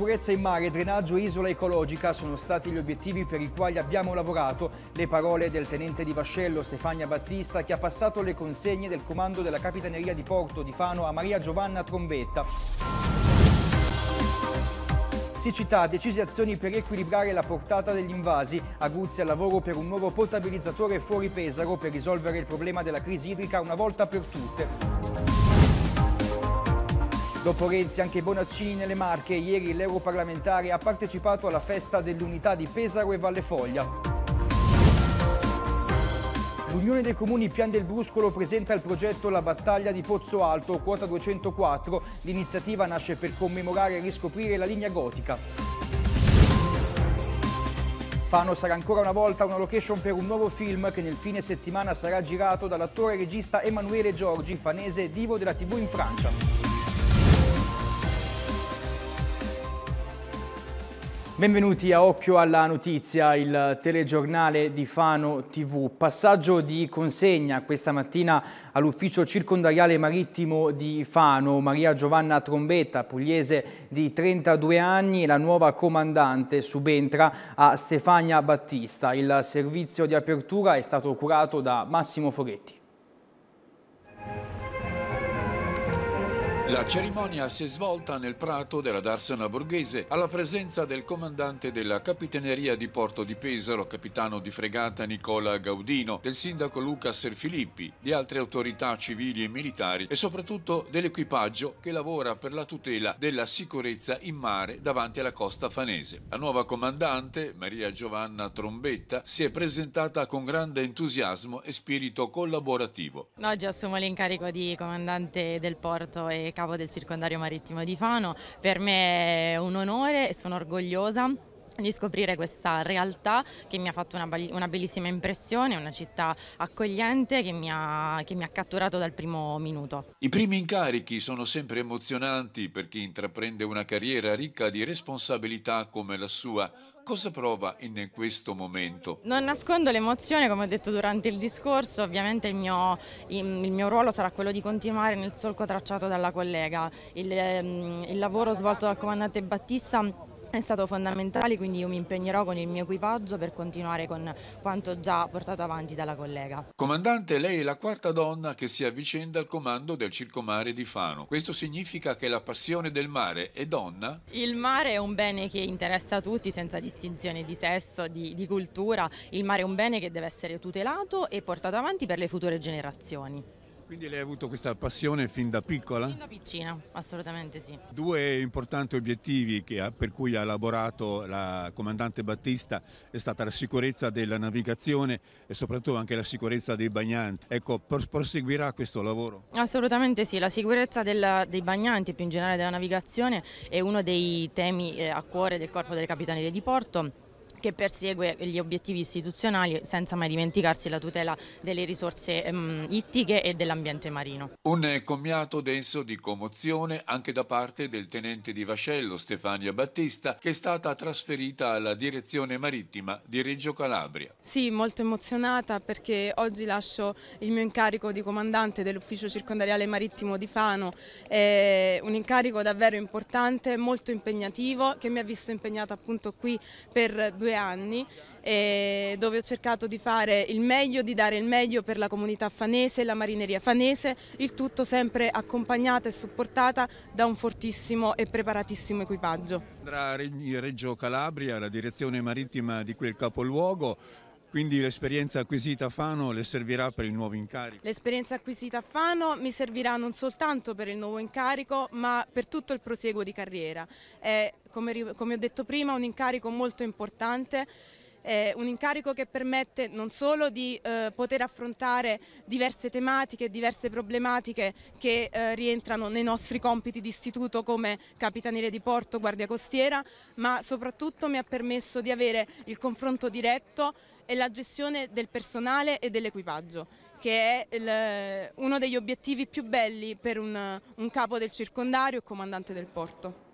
sicurezza in mare, drenaggio e isola ecologica sono stati gli obiettivi per i quali abbiamo lavorato. Le parole del tenente di Vascello Stefania Battista che ha passato le consegne del comando della Capitaneria di Porto di Fano a Maria Giovanna Trombetta. Siccità, decise azioni per equilibrare la portata degli invasi. Aguzzi al lavoro per un nuovo potabilizzatore fuori Pesaro per risolvere il problema della crisi idrica una volta per tutte. Dopo Renzi anche Bonaccini nelle Marche, ieri l'europarlamentare ha partecipato alla festa dell'unità di Pesaro e Valle Foglia. L'Unione dei Comuni Pian del Bruscolo presenta il progetto La battaglia di Pozzo Alto, quota 204. L'iniziativa nasce per commemorare e riscoprire la linea gotica. Fano sarà ancora una volta una location per un nuovo film che nel fine settimana sarà girato dall'attore e regista Emanuele Giorgi, fanese divo della TV in Francia. Benvenuti a Occhio alla Notizia, il telegiornale di Fano TV. Passaggio di consegna questa mattina all'ufficio circondariale marittimo di Fano. Maria Giovanna Trombetta, pugliese di 32 anni, e la nuova comandante subentra a Stefania Battista. Il servizio di apertura è stato curato da Massimo Foretti. La cerimonia si è svolta nel prato della Darsena Borghese alla presenza del comandante della Capitaneria di Porto di Pesaro, capitano di fregata Nicola Gaudino, del sindaco Luca Serfilippi, di altre autorità civili e militari e soprattutto dell'equipaggio che lavora per la tutela della sicurezza in mare davanti alla costa fanese. La nuova comandante, Maria Giovanna Trombetta, si è presentata con grande entusiasmo e spirito collaborativo. Oggi assumo l'incarico di comandante del porto e capitano capo del circondario marittimo di Fano. Per me è un onore e sono orgogliosa di scoprire questa realtà che mi ha fatto una, una bellissima impressione, una città accogliente che mi, ha, che mi, ha, catturato dal primo minuto. I primi incarichi sono sempre emozionanti per chi intraprende una carriera ricca di responsabilità come la sua, Cosa prova in questo momento? Non nascondo l'emozione, come ho detto durante il discorso, ovviamente il mio, il mio, ruolo sarà quello di continuare nel solco tracciato dalla collega. il, ehm, il lavoro svolto dal comandante Battista è stato fondamentale, quindi io mi impegnerò con il mio equipaggio per continuare con quanto già portato avanti dalla collega. Comandante, lei è la quarta donna che si avvicenda al comando del Circomare di Fano. Questo significa che la passione del mare è donna? Il mare è un bene che interessa a tutti senza distinzione di sesso, di, di cultura. Il mare è un bene che deve essere tutelato e portato avanti per le future generazioni. Quindi lei ha avuto questa passione fin da piccola? Fin da piccina, assolutamente sì. Due importanti obiettivi ha, per cui ha lavorato la comandante Battista è stata la sicurezza della navigazione e soprattutto anche la sicurezza dei bagnanti. Ecco, proseguirà questo lavoro? Assolutamente sì, la sicurezza del, dei bagnanti e più in generale della navigazione è uno dei temi eh, a cuore del Corpo delle Capitanerie di Porto che persegue gli obiettivi istituzionali senza mai dimenticarsi la tutela delle risorse um, ittiche e dell'ambiente marino. Un commiato denso di commozione anche da parte del tenente di vascello Stefania Battista che è stata trasferita alla direzione marittima di Reggio Calabria. Sì, molto emozionata perché oggi lascio il mio incarico di comandante dell'ufficio circondariale marittimo di Fano, è un incarico davvero importante, molto impegnativo che mi ha visto impegnata appunto qui per due due anni eh, dove ho cercato di fare il meglio, di dare il meglio per la comunità fanese, la marineria fanese, il tutto sempre accompagnata e supportata da un fortissimo e preparatissimo equipaggio. Tra Reggio Calabria, la direzione marittima di quel capoluogo, quindi l'esperienza acquisita a Fano le servirà per il nuovo incarico? L'esperienza acquisita a Fano mi servirà non soltanto per il nuovo incarico ma per tutto il proseguo di carriera. È, come, come ho detto prima, un incarico molto importante eh, un incarico che permette non solo di eh, poter affrontare diverse tematiche, diverse problematiche che eh, rientrano nei nostri compiti di istituto come capitaniere di porto, guardia costiera, ma soprattutto mi ha permesso di avere il confronto diretto e la gestione del personale e dell'equipaggio che è il, uno degli obiettivi più belli per un, un capo del circondario e comandante del porto.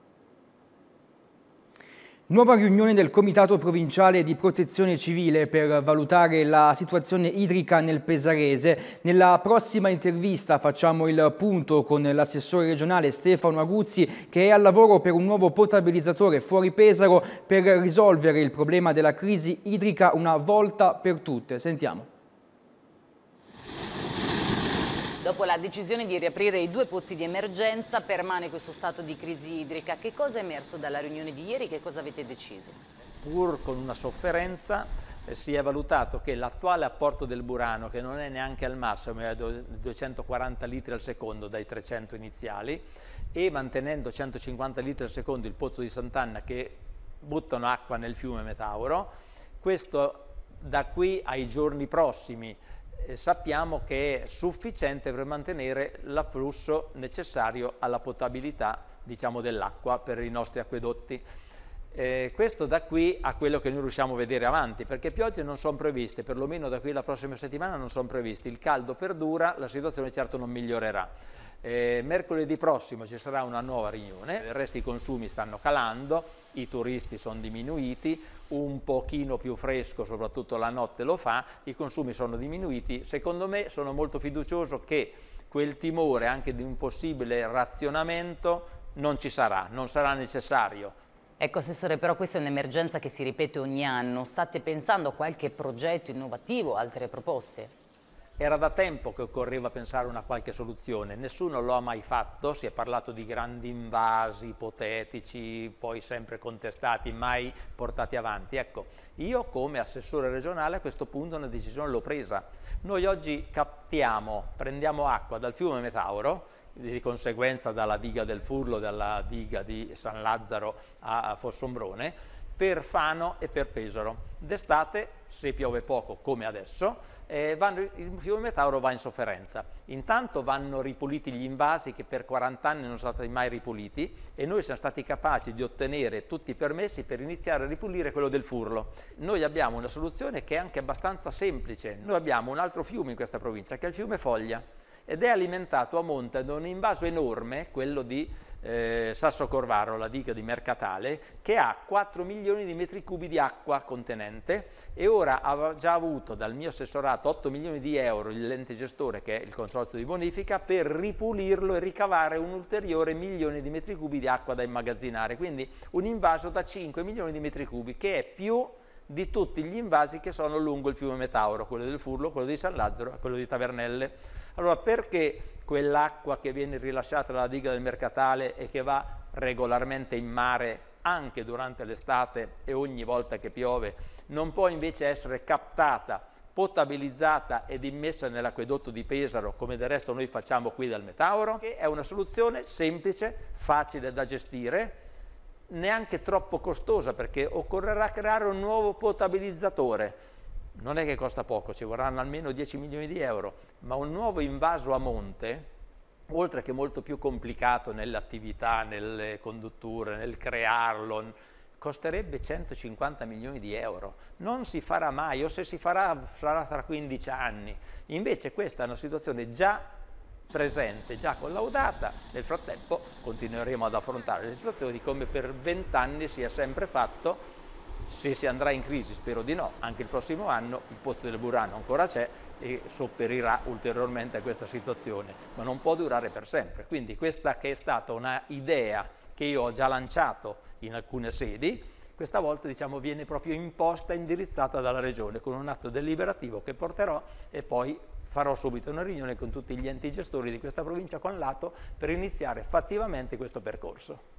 Nuova riunione del Comitato Provinciale di Protezione Civile per valutare la situazione idrica nel Pesarese. Nella prossima intervista facciamo il punto con l'assessore regionale Stefano Aguzzi che è al lavoro per un nuovo potabilizzatore fuori Pesaro per risolvere il problema della crisi idrica una volta per tutte. Sentiamo. Dopo la decisione di riaprire i due pozzi di emergenza permane questo stato di crisi idrica. Che cosa è emerso dalla riunione di ieri? Che cosa avete deciso? Pur con una sofferenza eh, si è valutato che l'attuale apporto del burano, che non è neanche al massimo, è 240 litri al secondo dai 300 iniziali, e mantenendo 150 litri al secondo il pozzo di Sant'Anna che buttano acqua nel fiume Metauro, questo da qui ai giorni prossimi sappiamo che è sufficiente per mantenere l'afflusso necessario alla potabilità diciamo, dell'acqua per i nostri acquedotti. Eh, questo da qui a quello che noi riusciamo a vedere avanti, perché piogge non sono previste, perlomeno da qui alla prossima settimana non sono previste, il caldo perdura, la situazione certo non migliorerà. Eh, mercoledì prossimo ci sarà una nuova riunione, il resto i consumi stanno calando, i turisti sono diminuiti, un pochino più fresco, soprattutto la notte lo fa, i consumi sono diminuiti, secondo me sono molto fiducioso che quel timore anche di un possibile razionamento non ci sarà, non sarà necessario. Ecco Assessore, però questa è un'emergenza che si ripete ogni anno, state pensando a qualche progetto innovativo, altre proposte? Era da tempo che occorreva pensare a una qualche soluzione, nessuno lo ha mai fatto, si è parlato di grandi invasi ipotetici, poi sempre contestati, mai portati avanti. Ecco, io come assessore regionale a questo punto una decisione l'ho presa. Noi oggi captiamo, prendiamo acqua dal fiume Metauro, di conseguenza dalla diga del Furlo, dalla diga di San Lazzaro a Fossombrone, per Fano e per Pesaro. D'estate, se piove poco come adesso, eh, vanno, il fiume Tauro va in sofferenza. Intanto vanno ripuliti gli invasi che per 40 anni non sono stati mai ripuliti e noi siamo stati capaci di ottenere tutti i permessi per iniziare a ripulire quello del Furlo. Noi abbiamo una soluzione che è anche abbastanza semplice. Noi abbiamo un altro fiume in questa provincia che è il fiume Foglia ed è alimentato a monte da un invaso enorme, quello di eh, Sasso Corvaro, la diga di Mercatale, che ha 4 milioni di metri cubi di acqua contenente e ora ha già avuto dal mio assessorato 8 milioni di euro il lente gestore, che è il consorzio di bonifica, per ripulirlo e ricavare un ulteriore milione di metri cubi di acqua da immagazzinare, quindi un invaso da 5 milioni di metri cubi, che è più di tutti gli invasi che sono lungo il fiume Metauro, quello del Furlo, quello di San Lazzaro e quello di Tavernelle. Allora perché quell'acqua che viene rilasciata dalla diga del mercatale e che va regolarmente in mare anche durante l'estate e ogni volta che piove, non può invece essere captata, potabilizzata ed immessa nell'acquedotto di Pesaro, come del resto noi facciamo qui dal Metauro, che è una soluzione semplice, facile da gestire, neanche troppo costosa perché occorrerà creare un nuovo potabilizzatore non è che costa poco, ci vorranno almeno 10 milioni di euro, ma un nuovo invaso a monte, oltre che molto più complicato nell'attività, nelle condutture, nel crearlo, costerebbe 150 milioni di euro. Non si farà mai, o se si farà, sarà tra 15 anni. Invece questa è una situazione già presente, già collaudata, nel frattempo continueremo ad affrontare le situazioni come per 20 anni si è sempre fatto se si andrà in crisi, spero di no, anche il prossimo anno il posto del Burano ancora c'è e sopperirà ulteriormente a questa situazione, ma non può durare per sempre. Quindi questa che è stata un'idea che io ho già lanciato in alcune sedi, questa volta diciamo, viene proprio imposta, indirizzata dalla Regione con un atto deliberativo che porterò e poi farò subito una riunione con tutti gli enti gestori di questa provincia con lato per iniziare fattivamente questo percorso.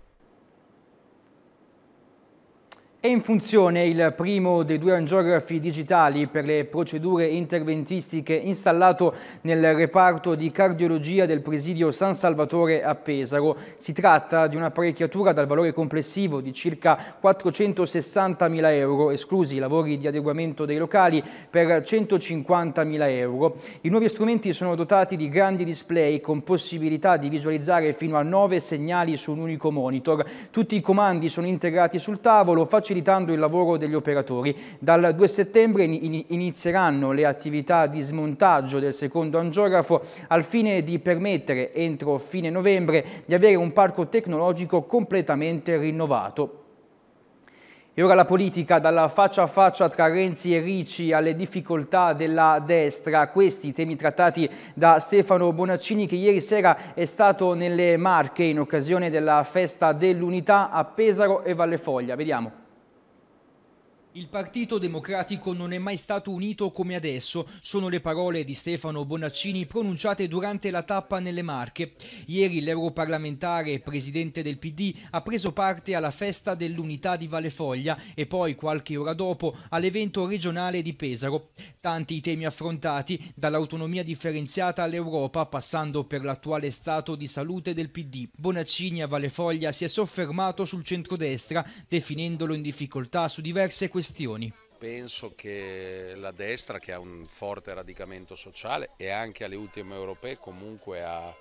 È in funzione il primo dei due angiografi digitali per le procedure interventistiche installato nel reparto di cardiologia del presidio San Salvatore a Pesaro. Si tratta di un'apparecchiatura dal valore complessivo di circa 460.000 euro, esclusi i lavori di adeguamento dei locali per 150.000 euro. I nuovi strumenti sono dotati di grandi display con possibilità di visualizzare fino a 9 segnali su un unico monitor. Tutti i comandi sono integrati sul tavolo, facilitando facilitando il lavoro degli operatori. Dal 2 settembre inizieranno le attività di smontaggio del secondo angiografo al fine di permettere entro fine novembre di avere un parco tecnologico completamente rinnovato. E ora la politica, dalla faccia a faccia tra Renzi e Ricci alle difficoltà della destra, questi temi trattati da Stefano Bonaccini che ieri sera è stato nelle Marche in occasione della festa dell'unità a Pesaro e Valle Foglia. Vediamo. Il Partito Democratico non è mai stato unito come adesso, sono le parole di Stefano Bonaccini pronunciate durante la tappa nelle Marche. Ieri l'europarlamentare, e presidente del PD, ha preso parte alla festa dell'unità di Valefoglia e poi qualche ora dopo all'evento regionale di Pesaro. Tanti i temi affrontati, dall'autonomia differenziata all'Europa, passando per l'attuale stato di salute del PD. Bonaccini a Valefoglia si è soffermato sul centrodestra, definendolo in difficoltà su diverse questioni questioni? Penso che la destra, che ha un forte radicamento sociale e anche alle ultime europee comunque ha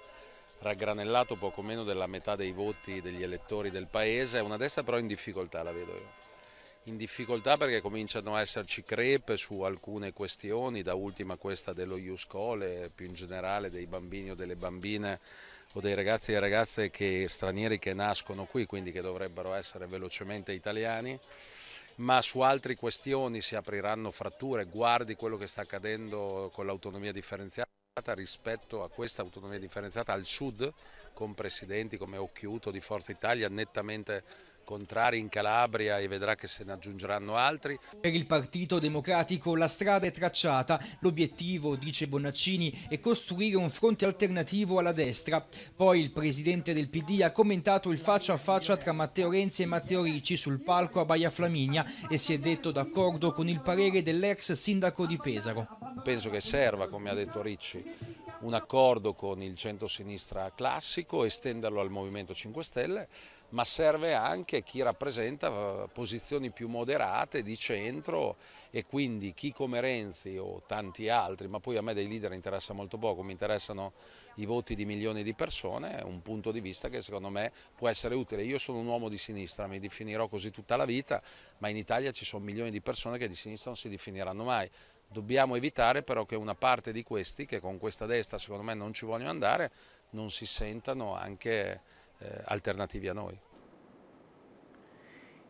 raggranellato poco meno della metà dei voti degli elettori del paese, è una destra però in difficoltà, la vedo io. In difficoltà perché cominciano a esserci crepe su alcune questioni, da ultima questa dello Iuscole, più in generale dei bambini o delle bambine o dei ragazzi e ragazze che, stranieri che nascono qui, quindi che dovrebbero essere velocemente italiani ma su altre questioni si apriranno fratture, guardi quello che sta accadendo con l'autonomia differenziata rispetto a questa autonomia differenziata al sud con presidenti come Occhiuto di Forza Italia nettamente contrari in Calabria e vedrà che se ne aggiungeranno altri. Per il Partito Democratico la strada è tracciata, l'obiettivo, dice Bonaccini, è costruire un fronte alternativo alla destra. Poi il presidente del PD ha commentato il faccia a faccia tra Matteo Renzi e Matteo Ricci sul palco a Baia Flaminia e si è detto d'accordo con il parere dell'ex sindaco di Pesaro. Penso che serva, come ha detto Ricci, un accordo con il centro-sinistra classico, estenderlo al Movimento 5 Stelle ma serve anche chi rappresenta eh, posizioni più moderate di centro e quindi chi come Renzi o tanti altri, ma poi a me dei leader interessa molto poco, mi interessano i voti di milioni di persone, è un punto di vista che secondo me può essere utile. Io sono un uomo di sinistra, mi definirò così tutta la vita, ma in Italia ci sono milioni di persone che di sinistra non si definiranno mai. Dobbiamo evitare però che una parte di questi, che con questa destra secondo me non ci vogliono andare, non si sentano anche eh, alternativi a noi.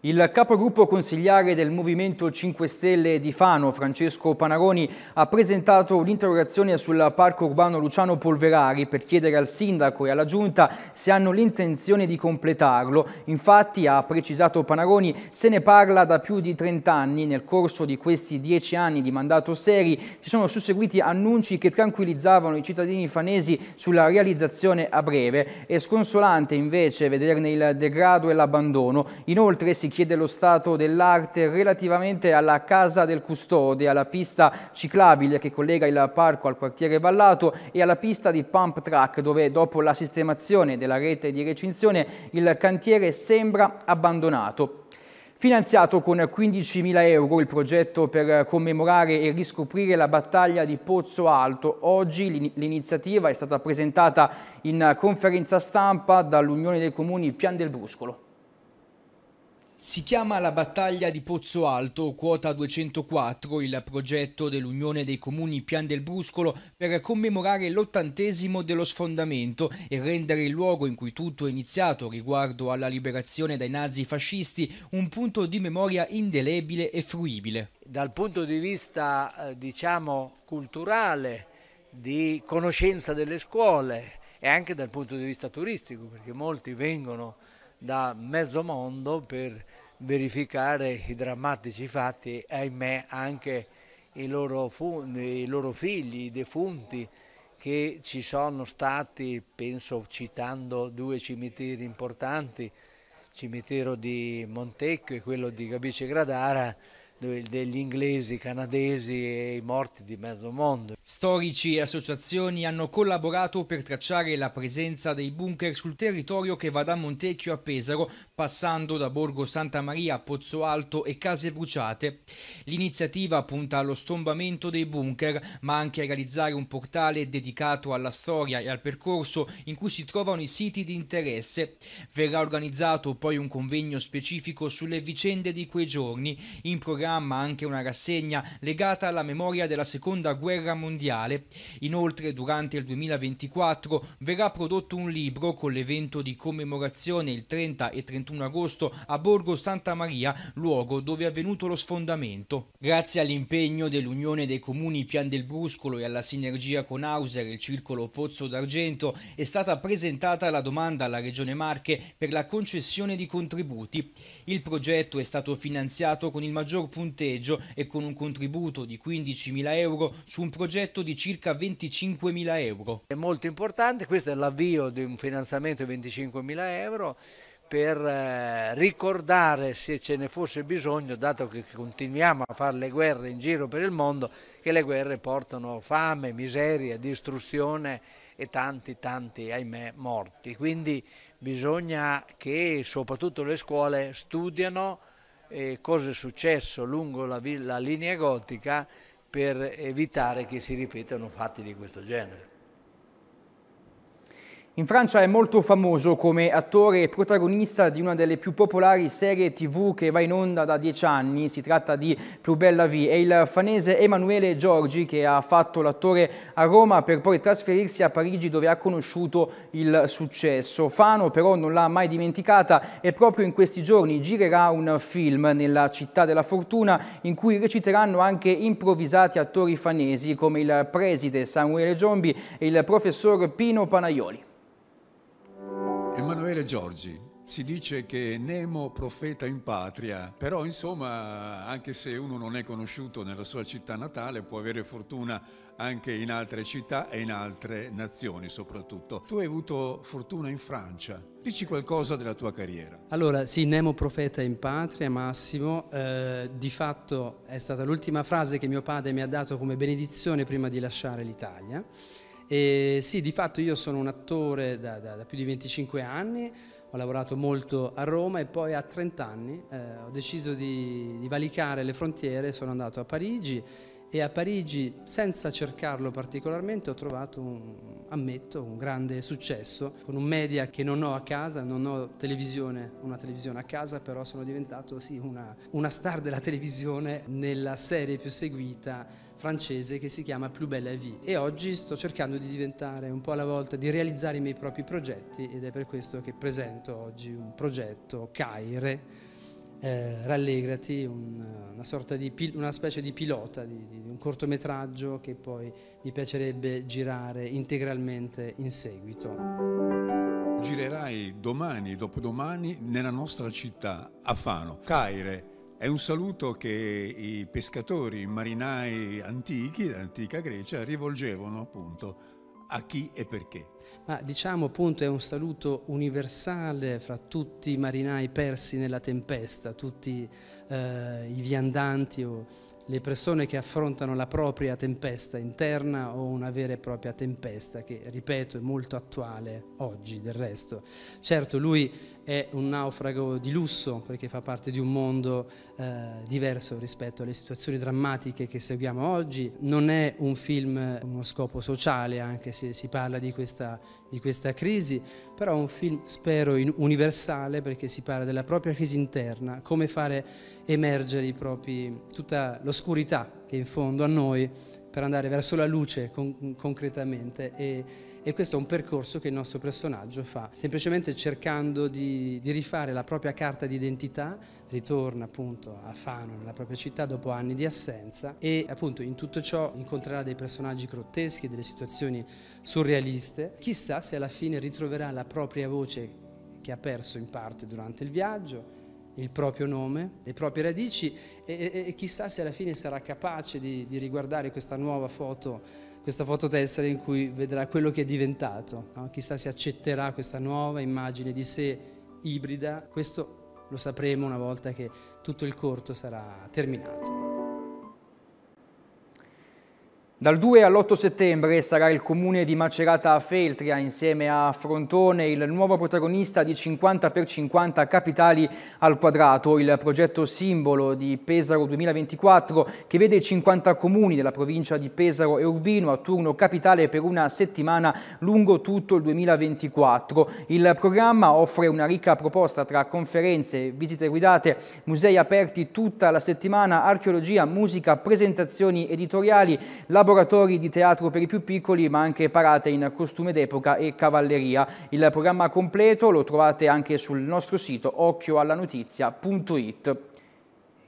Il capogruppo consigliare del Movimento 5 Stelle di Fano, Francesco Panaroni, ha presentato un'interrogazione sul parco urbano Luciano Polverari per chiedere al sindaco e alla giunta se hanno l'intenzione di completarlo. Infatti, ha precisato Panaroni, se ne parla da più di 30 anni. Nel corso di questi 10 anni di mandato seri si sono susseguiti annunci che tranquillizzavano i cittadini fanesi sulla realizzazione a breve. È sconsolante invece vederne il degrado e l'abbandono. Inoltre si si chiede lo stato dell'arte relativamente alla Casa del Custode, alla pista ciclabile che collega il parco al quartiere Vallato e alla pista di pump track dove dopo la sistemazione della rete di recinzione il cantiere sembra abbandonato. Finanziato con 15.000 euro il progetto per commemorare e riscoprire la battaglia di Pozzo Alto, oggi l'iniziativa è stata presentata in conferenza stampa dall'Unione dei Comuni Pian del Bruscolo. Si chiama la battaglia di Pozzo Alto, quota 204, il progetto dell'Unione dei Comuni Pian del Bruscolo per commemorare l'ottantesimo dello sfondamento e rendere il luogo in cui tutto è iniziato riguardo alla liberazione dai nazi fascisti un punto di memoria indelebile e fruibile. Dal punto di vista, eh, diciamo, culturale, di conoscenza delle scuole e anche dal punto di vista turistico, perché molti vengono da mezzo mondo per verificare i drammatici fatti, ahimè anche i loro, i loro figli, i defunti che ci sono stati, penso citando due cimiteri importanti, il cimitero di Montecchio e quello di Gabice Gradara, degli inglesi, canadesi e i morti di mezzo mondo. Storici e associazioni hanno collaborato per tracciare la presenza dei bunker sul territorio che va da Montecchio a Pesaro, passando da Borgo Santa Maria a Pozzo Alto e Case Bruciate. L'iniziativa punta allo stombamento dei bunker, ma anche a realizzare un portale dedicato alla storia e al percorso in cui si trovano i siti di interesse. Verrà organizzato poi un convegno specifico sulle vicende di quei giorni in programma programma anche una rassegna legata alla memoria della Seconda Guerra Mondiale. Inoltre, durante il 2024 verrà prodotto un libro con l'evento di commemorazione il 30 e 31 agosto a Borgo Santa Maria, luogo dove è avvenuto lo sfondamento. Grazie all'impegno dell'Unione dei Comuni Pian del Bruscolo e alla sinergia con Hauser e il Circolo Pozzo d'Argento è stata presentata la domanda alla Regione Marche per la concessione di contributi. Il progetto è stato finanziato con il maggior punteggio e con un contributo di 15.000 euro su un progetto di circa 25.000 euro. È molto importante, questo è l'avvio di un finanziamento di 25.000 euro per eh, ricordare se ce ne fosse bisogno, dato che continuiamo a fare le guerre in giro per il mondo, che le guerre portano fame, miseria, distruzione e tanti, tanti, ahimè, morti. Quindi bisogna che soprattutto le scuole studiano eh, cosa è successo lungo la, la linea gotica per evitare che si ripetano fatti di questo genere. In Francia è molto famoso come attore e protagonista di una delle più popolari serie tv che va in onda da dieci anni, si tratta di Plus Bella Vie, è il fanese Emanuele Giorgi che ha fatto l'attore a Roma per poi trasferirsi a Parigi dove ha conosciuto il successo. Fano però non l'ha mai dimenticata e proprio in questi giorni girerà un film nella città della fortuna in cui reciteranno anche improvvisati attori fanesi come il preside Samuele Giombi e il professor Pino Panaioli. Emanuele Giorgi, si dice che Nemo profeta in patria, però insomma anche se uno non è conosciuto nella sua città natale può avere fortuna anche in altre città e in altre nazioni soprattutto. Tu hai avuto fortuna in Francia, dici qualcosa della tua carriera. Allora sì, Nemo profeta in patria Massimo, eh, di fatto è stata l'ultima frase che mio padre mi ha dato come benedizione prima di lasciare l'Italia e sì, di fatto io sono un attore da, da, da, più di 25 anni, ho lavorato molto a Roma e poi a 30 anni eh, ho deciso di, di, valicare le frontiere, sono andato a Parigi e a Parigi, senza cercarlo particolarmente, ho trovato, un, ammetto, un grande successo con un media che non ho a casa, non ho televisione, una televisione a casa, però sono diventato sì, una, una star della televisione nella serie più seguita francese che si chiama Plus Belle Vie e oggi sto cercando di diventare un po' alla volta, di realizzare i miei propri progetti ed è per questo che presento oggi un progetto Caire, eh, Rallegrati, un, una, sorta di, una specie di pilota, di, di, un cortometraggio che poi mi piacerebbe girare integralmente in seguito. Girerai domani, dopodomani, nella nostra città, a Fano, Caire è un saluto che i pescatori, i marinai antichi dell'antica Grecia rivolgevano appunto a chi e perché. Ma diciamo appunto è un saluto universale fra tutti i marinai persi nella tempesta, tutti eh, i viandanti o le persone che affrontano la propria tempesta interna o una vera e propria tempesta che, ripeto, è molto attuale oggi del resto. Certo, lui è un naufrago di lusso perché fa parte di un mondo eh, diverso rispetto alle situazioni drammatiche che seguiamo oggi. Non è un film con uno scopo sociale, anche se si parla di questa, di questa crisi, però è un film, spero, universale perché si parla della propria crisi interna, come fare emergere propri, tutta l'oscurità che è in fondo a noi per andare verso la luce con, concretamente. E, e questo è un percorso che il nostro personaggio fa, semplicemente cercando di, di rifare la propria carta d'identità, ritorna appunto a Fano, nella propria città, dopo anni di assenza e appunto in tutto ciò incontrerà dei personaggi grotteschi, delle situazioni surrealiste, chissà se alla fine ritroverà la propria voce che ha perso in parte durante il viaggio, il proprio nome, le proprie radici e, e, e chissà se alla fine sarà capace di, di riguardare questa nuova foto questa fototessera in cui vedrà quello che è diventato, no? chissà se accetterà questa nuova immagine di sé ibrida, questo lo sapremo una volta che tutto il corto sarà terminato. Dal 2 all'8 settembre sarà il comune di Macerata a Feltria insieme a Frontone il nuovo protagonista di 50x50 capitali al quadrato, il progetto simbolo di Pesaro 2024 che vede 50 comuni della provincia di Pesaro e Urbino a turno capitale per una settimana lungo tutto il 2024. Il programma offre una ricca proposta tra conferenze, visite guidate, musei aperti tutta la settimana, archeologia, musica, presentazioni editoriali, laboratori laboratori di teatro per i più piccoli, ma anche parate in costume d'epoca e cavalleria. Il programma completo lo trovate anche sul nostro sito occhioallanotizia.it.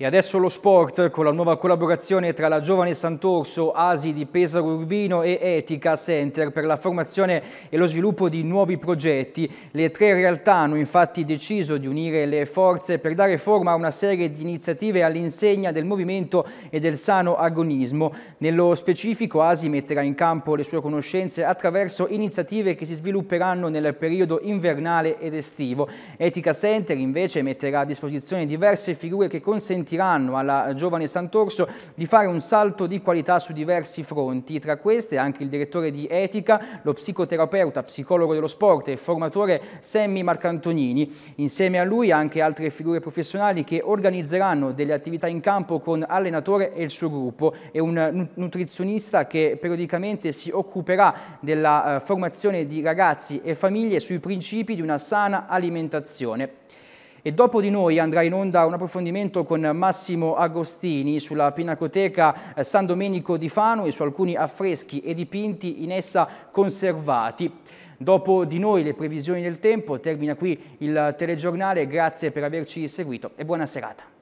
E adesso lo sport con la nuova collaborazione tra la giovane Sant'Orso, ASI di Pesaro Urbino e Etica Center per la formazione e lo sviluppo di nuovi progetti. Le tre realtà hanno infatti deciso di unire le forze per dare forma a una serie di iniziative all'insegna del movimento e del sano agonismo. Nello specifico ASI metterà in campo le sue conoscenze attraverso iniziative che si svilupperanno nel periodo invernale ed estivo. Etica Center invece metterà a disposizione diverse figure che consentiranno consentiranno alla giovane Sant'Orso di fare un salto di qualità su diversi fronti, tra queste anche il direttore di Etica, lo psicoterapeuta, psicologo dello sport e formatore Semmi Marcantonini. Insieme a lui anche altre figure professionali che organizzeranno delle attività in campo con allenatore e il suo gruppo e un nutrizionista che periodicamente si occuperà della eh, formazione di ragazzi e famiglie sui principi di una sana alimentazione. E dopo di noi andrà in onda un approfondimento con Massimo Agostini sulla Pinacoteca eh, San Domenico di Fano e su alcuni affreschi e dipinti in essa conservati. Dopo di noi le previsioni del tempo, termina qui il telegiornale, grazie per averci seguito e buona serata.